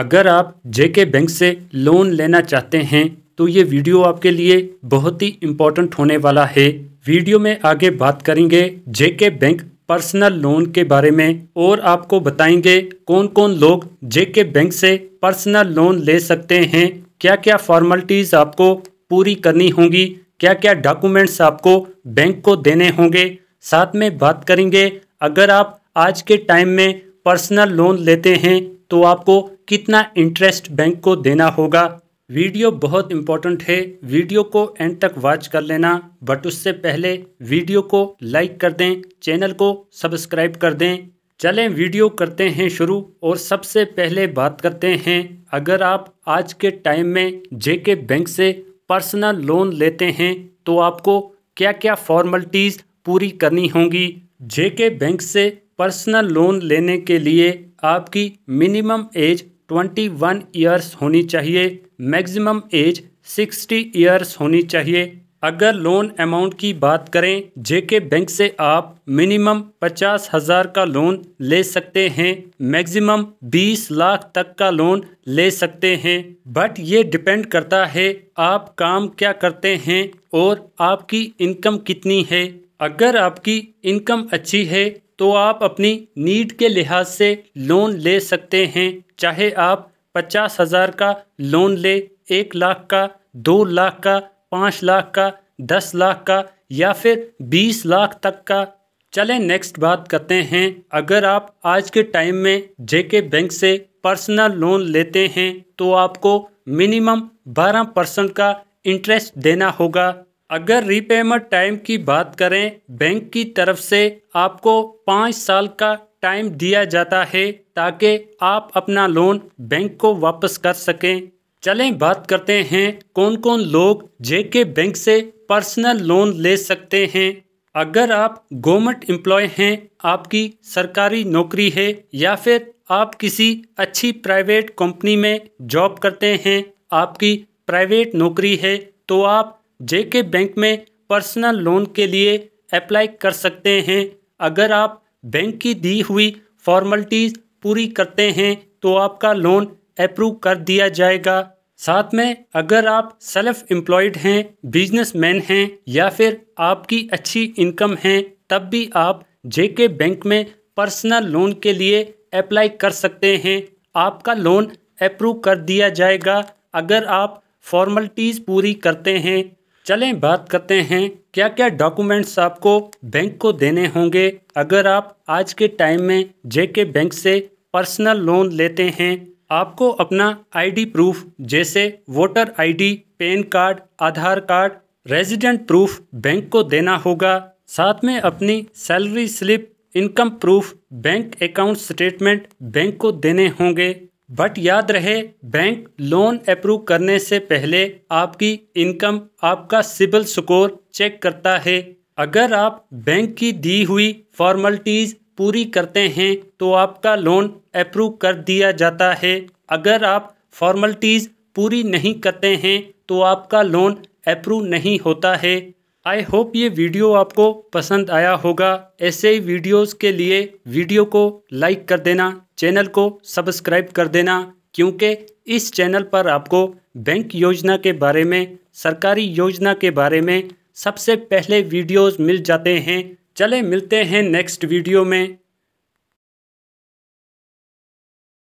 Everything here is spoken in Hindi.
अगर आप जेके बैंक से लोन लेना चाहते हैं तो ये वीडियो आपके लिए बहुत ही इम्पोर्टेंट होने वाला है वीडियो में आगे बात करेंगे जेके बैंक पर्सनल लोन के बारे में और आपको बताएंगे कौन कौन लोग जेके बैंक से पर्सनल लोन ले सकते हैं क्या क्या फॉर्मेलिटीज़ आपको पूरी करनी होंगी क्या क्या डॉक्यूमेंट्स आपको बैंक को देने होंगे साथ में बात करेंगे अगर आप आज के टाइम में पर्सनल लोन लेते हैं तो आपको कितना इंटरेस्ट बैंक को देना होगा वीडियो बहुत इंपॉर्टेंट है वीडियो को एंड तक वॉच कर लेना बट उससे पहले वीडियो को लाइक कर दें चैनल को सब्सक्राइब कर दें चलें वीडियो करते हैं शुरू और सबसे पहले बात करते हैं अगर आप आज के टाइम में जेके बैंक से पर्सनल लोन लेते हैं तो आपको क्या क्या फॉर्मलिटीज़ पूरी करनी होंगी जेके बैंक से पर्सनल लोन लेने के लिए आपकी मिनिमम एज 21 ईयर्स होनी चाहिए मैक्सिमम एज 60 ईयर्स होनी चाहिए अगर लोन अमाउंट की बात करें जेके बैंक से आप मिनिमम पचास हज़ार का लोन ले सकते हैं मैक्सिमम बीस लाख तक का लोन ले सकते हैं बट ये डिपेंड करता है आप काम क्या करते हैं और आपकी इनकम कितनी है अगर आपकी इनकम अच्छी है तो आप अपनी नीड के लिहाज से लोन ले सकते हैं चाहे आप पचास हज़ार का लोन ले एक लाख का दो लाख का पाँच लाख का दस लाख का या फिर बीस लाख तक का चलें नेक्स्ट बात करते हैं अगर आप आज के टाइम में जेके बैंक से पर्सनल लोन लेते हैं तो आपको मिनिमम बारह परसेंट का इंटरेस्ट देना होगा अगर रीपेमेंट टाइम की बात करें बैंक की तरफ से आपको पाँच साल का टाइम दिया जाता है ताकि आप अपना लोन बैंक को वापस कर सकें चलें बात करते हैं कौन कौन लोग जेके बैंक से पर्सनल लोन ले सकते हैं अगर आप गवर्नमेंट एम्प्लॉय हैं आपकी सरकारी नौकरी है या फिर आप किसी अच्छी प्राइवेट कंपनी में जॉब करते हैं आपकी प्राइवेट नौकरी है तो आप जेके बैंक में पर्सनल लोन के लिए अप्लाई कर सकते हैं अगर आप बैंक की दी हुई फॉर्मेलिटीज़ पूरी करते हैं तो आपका लोन अप्रूव कर दिया जाएगा साथ में अगर आप सेल्फ एम्प्लॉयड हैं बिजनेसमैन हैं या फिर आपकी अच्छी इनकम है तब भी आप जेके बैंक में पर्सनल लोन के लिए अप्लाई कर सकते हैं आपका लोन अप्रूव कर दिया जाएगा अगर आप फॉर्मेलिटीज़ पूरी करते हैं चलें बात करते हैं क्या क्या डॉक्यूमेंट्स आपको बैंक को देने होंगे अगर आप आज के टाइम में जेके बैंक से पर्सनल लोन लेते हैं आपको अपना आईडी प्रूफ जैसे voter ID, PAN card Aadhaar card resident proof bank को देना होगा साथ में अपनी salary slip income proof bank account statement bank को देने होंगे बट याद रहे बैंक लोन अप्रूव करने से पहले आपकी इनकम आपका सिबिल स्कोर चेक करता है अगर आप बैंक की दी हुई फॉर्मलिटीज़ पूरी करते हैं तो आपका लोन अप्रूव कर दिया जाता है अगर आप फॉर्मलिटीज़ पूरी नहीं करते हैं तो आपका लोन अप्रूव नहीं होता है आई होप ये वीडियो आपको पसंद आया होगा ऐसे ही वीडियोस के लिए वीडियो को लाइक कर देना चैनल को सब्सक्राइब कर देना क्योंकि इस चैनल पर आपको बैंक योजना के बारे में सरकारी योजना के बारे में सबसे पहले वीडियोस मिल जाते हैं चले मिलते हैं नेक्स्ट वीडियो में